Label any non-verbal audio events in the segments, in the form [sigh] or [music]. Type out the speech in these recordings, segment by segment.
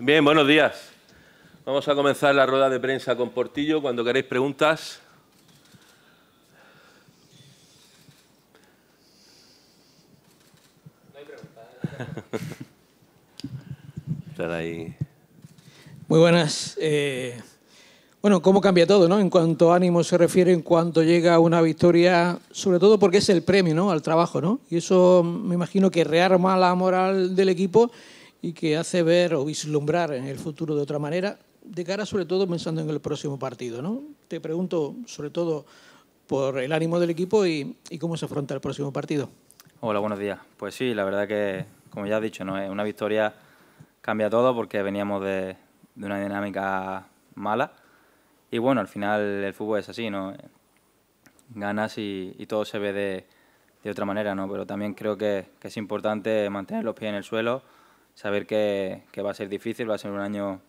Bien, buenos días. Vamos a comenzar la rueda de prensa con Portillo. Cuando queréis preguntas. No hay preguntas. ¿eh? [laughs] ahí. Muy buenas. Eh, bueno, ¿cómo cambia todo, no? En cuanto a ánimo se refiere, en cuanto llega una victoria, sobre todo porque es el premio, ¿no? Al trabajo, ¿no? Y eso me imagino que rearma la moral del equipo y que hace ver o vislumbrar en el futuro de otra manera, de cara sobre todo pensando en el próximo partido. ¿no? Te pregunto sobre todo por el ánimo del equipo y, cómo se afronta el próximo partido. Hola, buenos días. Pues sí, la verdad que, como ya has dicho, ¿no? una victoria cambia todo porque veníamos de, una dinámica mala. Y bueno, al final el fútbol es así, ¿no? Ganas y, todo se ve de, de, otra manera, ¿no? Pero también creo que es importante mantener los pies en el suelo saber que, va a ser difícil, va a ser un año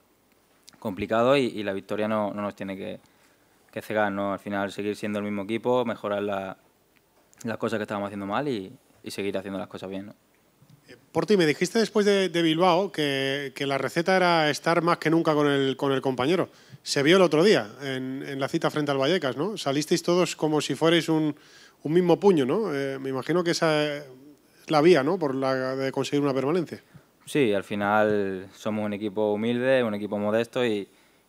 complicado y, la victoria no, nos tiene que, cegar, ¿no? Al final seguir siendo el mismo equipo, mejorar las cosas que estábamos haciendo mal y, seguir haciendo las cosas bien, ¿no? Eh, Por ti, me dijiste después de, Bilbao que, la receta era estar más que nunca con el, compañero. Se vio el otro día en, la cita frente al Vallecas, ¿no? Salisteis todos como si fuerais un, mismo puño, ¿no? Eh, me imagino que esa es la vía, ¿no? Por la de conseguir una permanencia. Sí, al final somos un equipo humilde, un equipo modesto y,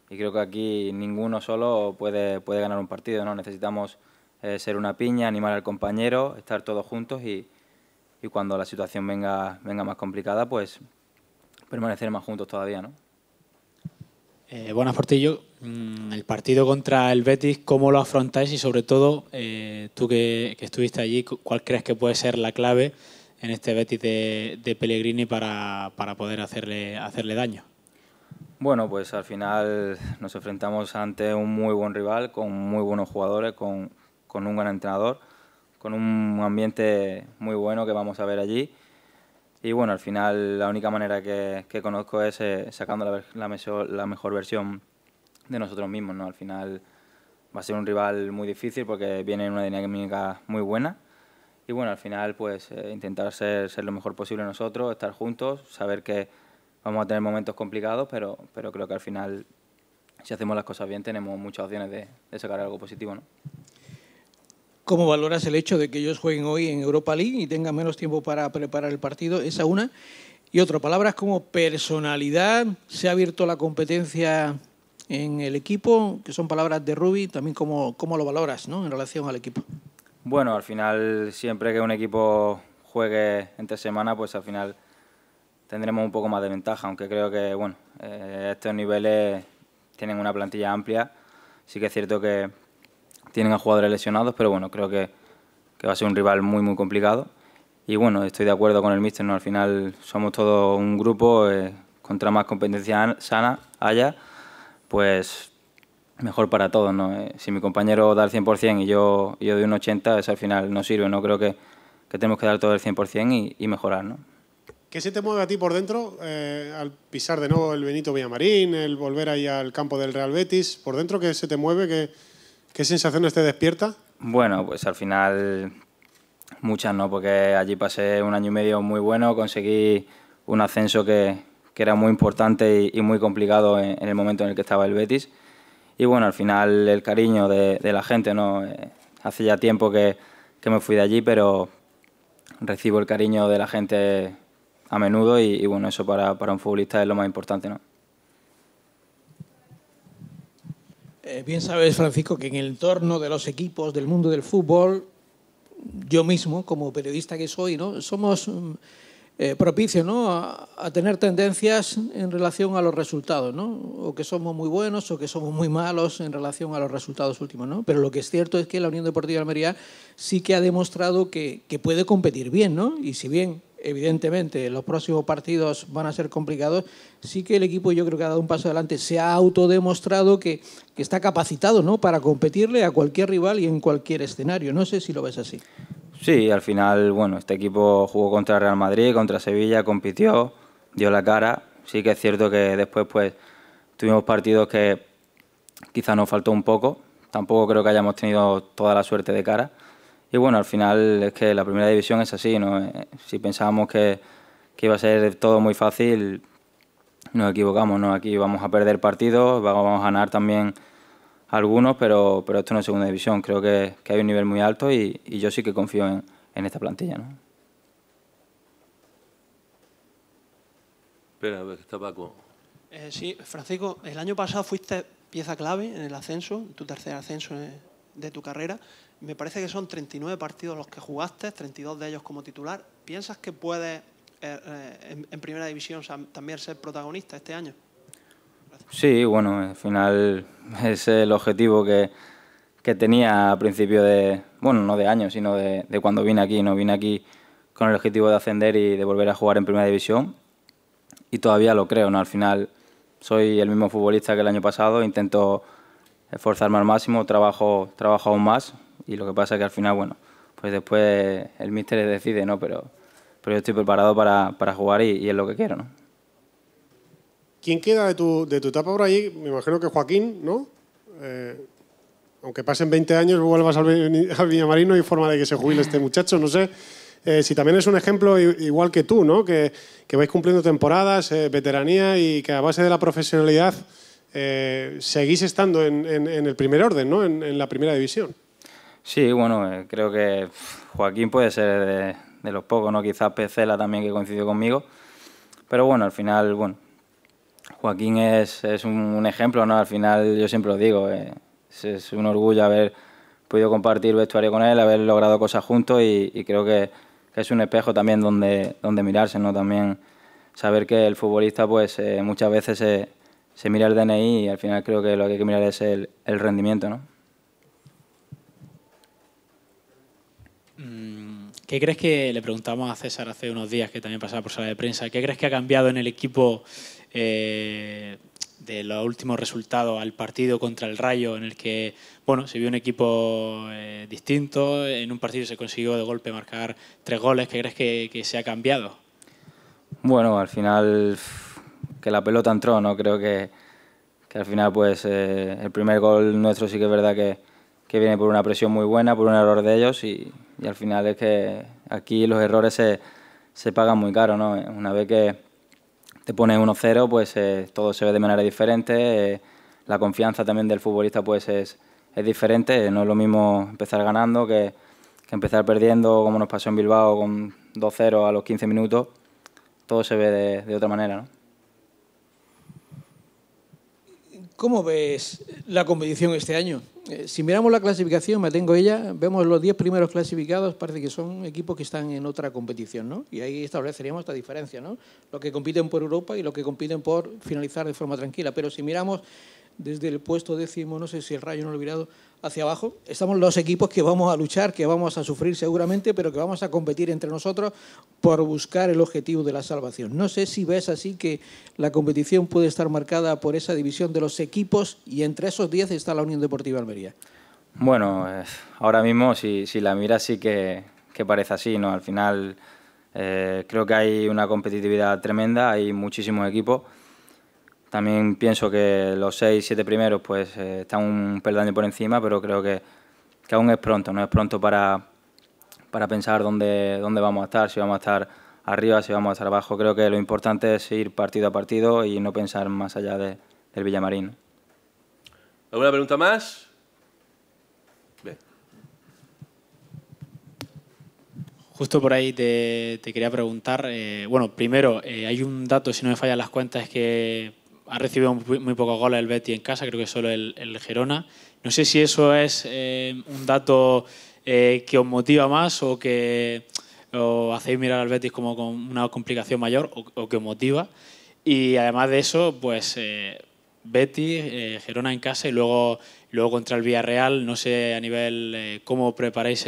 creo que aquí ninguno solo puede, puede ganar un partido. ¿no? Necesitamos eh, ser una piña, animar al compañero, estar todos juntos y, cuando la situación venga, venga más complicada, pues permanecer más juntos todavía. ¿no? Eh, buenas, Fortillo. Mm, el partido contra el Betis, ¿cómo lo afrontáis? Y sobre todo, eh, tú que estuviste allí, ¿cuál crees que puede ser la clave? en este Betis de, de Pellegrini para, para, poder hacerle, hacerle daño? Bueno, pues al final nos enfrentamos ante un muy buen rival, con muy buenos jugadores, con, con un gran entrenador, con un ambiente muy bueno que vamos a ver allí. Y bueno, al final la única manera que, conozco es eh, sacando la, la, la, mejor versión de nosotros mismos. ¿no? Al final va a ser un rival muy difícil porque viene en una dinámica muy buena y bueno, al final pues eh, intentar ser, lo mejor posible nosotros, estar juntos, saber que vamos a tener momentos complicados, pero, pero creo que al final si hacemos las cosas bien tenemos muchas opciones de, sacar algo positivo. ¿no? ¿Cómo valoras el hecho de que ellos jueguen hoy en Europa League y tengan menos tiempo para preparar el partido? Esa una. Y otra, palabras como personalidad, se ha abierto la competencia en el equipo, que son palabras de Rubi, también cómo, cómo lo valoras en relación al equipo. Bueno, al final siempre que un equipo juegue entre semana, pues al final tendremos un poco más de ventaja, aunque creo que bueno, eh, estos niveles tienen una plantilla amplia. Sí que es cierto que tienen a jugadores lesionados, pero bueno, creo que, va a ser un rival muy, muy complicado. Y bueno, estoy de acuerdo con el míster, ¿no? al final somos todo un grupo, eh, contra más competencia sana haya, pues mejor para todos. ¿no? Eh, si mi compañero da el 100% y yo, yo doy un 80%, es al final no sirve. No creo que, que tenemos que dar todo el 100% y, y mejorar. ¿no? ¿Qué se te mueve a ti por dentro eh, al pisar de nuevo el Benito Villamarín, el volver ahí al campo del Real Betis? ¿Por dentro qué se te mueve? ¿Qué, qué sensaciones te despierta? Bueno, pues al final muchas no, porque allí pasé un año y medio muy bueno, conseguí un ascenso que, que era muy importante y, muy complicado en, el momento en el que estaba el Betis y bueno, al final el cariño de, la gente, ¿no? Eh, hace ya tiempo que, me fui de allí, pero recibo el cariño de la gente a menudo y, bueno, eso para, un futbolista es lo más importante, ¿no? Eh, bien sabes, Francisco, que en el entorno de los equipos del mundo del fútbol, yo mismo, como periodista que soy, ¿no? somos mm, eh, propicio ¿no? a, tener tendencias en relación a los resultados, ¿no? o que somos muy buenos o que somos muy malos en relación a los resultados últimos. ¿no? Pero lo que es cierto es que la Unión Deportiva de Almería sí que ha demostrado que, puede competir bien, ¿no? y si bien evidentemente los próximos partidos van a ser complicados, sí que el equipo yo creo que ha dado un paso adelante, se ha autodemostrado que, que está capacitado ¿no? para competirle a cualquier rival y en cualquier escenario. No sé si lo ves así. Sí, al final, bueno, este equipo jugó contra Real Madrid, contra Sevilla, compitió, dio la cara. Sí que es cierto que después, pues, tuvimos partidos que quizá nos faltó un poco. Tampoco creo que hayamos tenido toda la suerte de cara. Y bueno, al final es que la primera división es así, ¿no? Eh, si pensábamos que, que iba a ser todo muy fácil, nos equivocamos, ¿no? Aquí vamos a perder partidos, vamos a ganar también algunos, pero, pero esto no es segunda división. Creo que, hay un nivel muy alto y, yo sí que confío en, en esta plantilla. ¿no? Espera, a ver, está Paco. Eh, sí, Francisco, el año pasado fuiste pieza clave en el ascenso, tu tercer ascenso de tu carrera. Me parece que son 39 partidos los que jugaste, 32 de ellos como titular. ¿Piensas que puedes eh, eh, en, primera división también ser protagonista este año? Sí, bueno, al final [laughs] es el objetivo que, tenía a principio de, bueno, no de año, sino de, cuando vine aquí. No vine aquí con el objetivo de ascender y de volver a jugar en primera división. Y todavía lo creo, ¿no? Al final soy el mismo futbolista que el año pasado, intento esforzarme al máximo, trabajo, trabajo aún más. Y lo que pasa es que al final, bueno, pues después el míster decide, ¿no? Pero, pero yo estoy preparado para, jugar y es lo que quiero, ¿no? ¿Quién queda de tu, de tu etapa por ahí? Me imagino que Joaquín, ¿no? Eh, aunque pasen 20 años, vuelvas al, al Villamarino y forma de que se jubile este muchacho, no sé. Eh, si también es un ejemplo igual que tú, ¿no? que, vais cumpliendo temporadas, eh, veteranía y que a base de la profesionalidad seguís estando en, el primer orden, ¿no? en, la primera división. Sí, bueno, creo que Joaquín puede ser de, los pocos, ¿no? quizás Pecela también que coincidió conmigo, pero bueno, al final, bueno, Joaquín es, un, ejemplo, ¿no? Al final, yo siempre lo digo, eh, es, un orgullo haber podido compartir vestuario con él, haber logrado cosas juntos y, creo que, es un espejo también donde, mirarse, ¿no? También saber que el futbolista, pues, eh, muchas veces se, mira el DNI y al final creo que lo que hay que mirar es el, el rendimiento, ¿no? Mm, ¿Qué crees que le preguntamos a César hace unos días que también pasaba por sala de prensa? ¿Qué crees que ha cambiado en el equipo eh, de los últimos resultados al partido contra el Rayo, en el que bueno, se vio un equipo eh, distinto, en un partido se consiguió de golpe marcar tres goles, ¿qué crees que, se ha cambiado? Bueno, al final que la pelota entró, ¿no? Creo que, al final pues eh, el primer gol nuestro sí que es verdad que, viene por una presión muy buena, por un error de ellos y, al final es que aquí los errores se, se pagan muy caro, ¿no? Una vez que te pones 1-0, pues eh, todo se ve de manera diferente. Eh, la confianza también del futbolista pues es, diferente. Eh, no es lo mismo empezar ganando que, empezar perdiendo, como nos pasó en Bilbao con 2-0 a los 15 minutos. Todo se ve de, de otra manera, ¿no? ¿Cómo ves la competición este año? Eh, si miramos la clasificación, me tengo ella, vemos los 10 primeros clasificados, parece que son equipos que están en otra competición, ¿no? Y ahí estableceríamos esta diferencia, ¿no? Los que compiten por Europa y los que compiten por finalizar de forma tranquila. Pero si miramos desde el puesto décimo, no sé si el Rayo no lo he olvidado, hacia abajo. Estamos los equipos que vamos a luchar, que vamos a sufrir seguramente, pero que vamos a competir entre nosotros por buscar el objetivo de la salvación. No sé si ves así que la competición puede estar marcada por esa división de los equipos y entre esos 10 está la Unión Deportiva Almería. Bueno, eh, ahora mismo si, la mira sí que, parece así, ¿no? Al final eh, creo que hay una competitividad tremenda, hay muchísimos equipos también pienso que los seis, siete primeros pues eh, están un peldaño por encima, pero creo que, aún es pronto, no es pronto para, pensar dónde, dónde vamos a estar, si vamos a estar arriba, si vamos a estar abajo. Creo que lo importante es ir partido a partido y no pensar más allá del Villamarín. ¿Alguna pregunta más? Justo por ahí te, quería preguntar, eh, bueno, primero, eh, hay un dato, si no me fallan las cuentas, es que ha recibido muy, pocos goles el Betty en casa, creo que solo el, Gerona. No sé si eso es eh, un dato eh, que os motiva más o que o hacéis mirar al Betis como con una complicación mayor o, que os motiva. Y además de eso, pues eh, Betis, eh, Gerona en casa y luego, luego contra el Villarreal. No sé a nivel cómo, preparáis,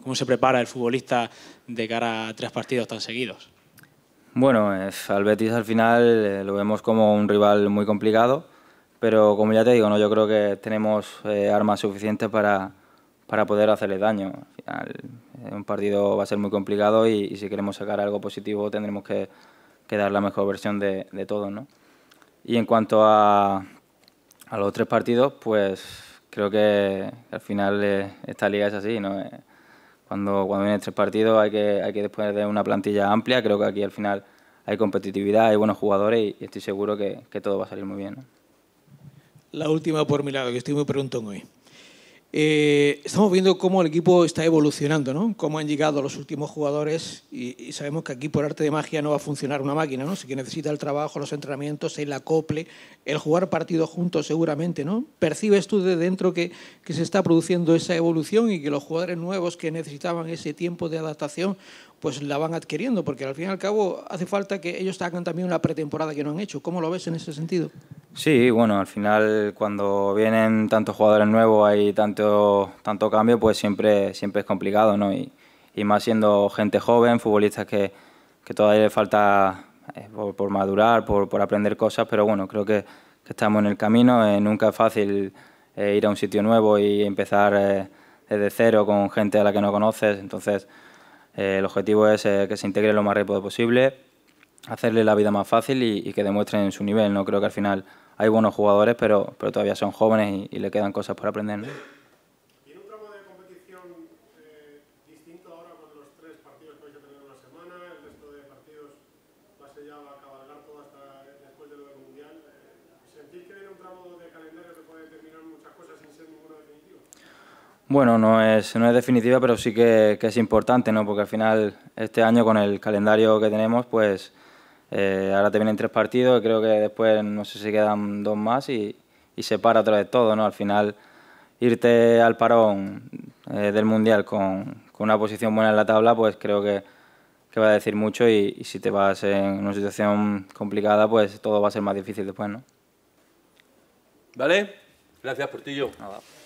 cómo se prepara el futbolista de cara a tres partidos tan seguidos. Bueno, eh, al Betis al final eh, lo vemos como un rival muy complicado, pero como ya te digo, ¿no? yo creo que tenemos eh, armas suficientes para, poder hacerle daño. Al final, un partido va a ser muy complicado y, si queremos sacar algo positivo tendremos que, dar la mejor versión de, de todos. Y en cuanto a, a, los tres partidos, pues creo que al final esta liga es así. ¿no? Cuando, cuando vienen tres partidos hay que, hay que después de una plantilla amplia. Creo que aquí al final hay competitividad, hay buenos jugadores y, estoy seguro que, todo va a salir muy bien. La última por mi lado, que estoy muy preguntón hoy. Eh, estamos viendo cómo el equipo está evolucionando, ¿no? Cómo han llegado los últimos jugadores y, sabemos que aquí por arte de magia no va a funcionar una máquina, ¿no? que necesita el trabajo, los entrenamientos, el acople, el jugar partidos juntos seguramente, ¿no? ¿Percibes tú de dentro que se está produciendo esa evolución y que los jugadores nuevos que necesitaban ese tiempo de adaptación pues la van adquiriendo, porque al fin y al cabo hace falta que ellos hagan también una pretemporada que no han hecho. ¿Cómo lo ves en ese sentido? Sí, bueno, al final cuando vienen tantos jugadores nuevos, hay tanto, tanto cambio, pues siempre, siempre es complicado, ¿no? Y, más siendo gente joven, futbolistas que, que todavía le falta eh, por, madurar, por, aprender cosas, pero bueno, creo que, estamos en el camino. Eh, nunca es fácil eh, ir a un sitio nuevo y empezar desde cero con gente a la que no conoces, entonces eh, el objetivo es eh, que se integre lo más rápido posible, hacerle la vida más fácil y, y, que demuestren su nivel. No creo que al final hay buenos jugadores, pero, pero todavía son jóvenes y, le quedan cosas por aprender. ¿no? ¿Tiene un tramo de competición eh, distinto ahora con los tres partidos que vais a tener la semana? El resto de partidos va a ser ya a cabalgar todo hasta después de lo del Mundial. ¿Sentís que viene un tramo de Bueno, no es, no es definitiva, pero sí que, es importante, ¿no? Porque al final, este año, con el calendario que tenemos, pues eh, ahora te vienen tres partidos, y creo que después, no sé si quedan dos más y, se para otra vez todo, ¿no? Al final, irte al parón eh, del Mundial con, una posición buena en la tabla, pues creo que, va a decir mucho y, si te vas en una situación complicada, pues todo va a ser más difícil después, ¿no? ¿Vale? Gracias, por Portillo. Nada.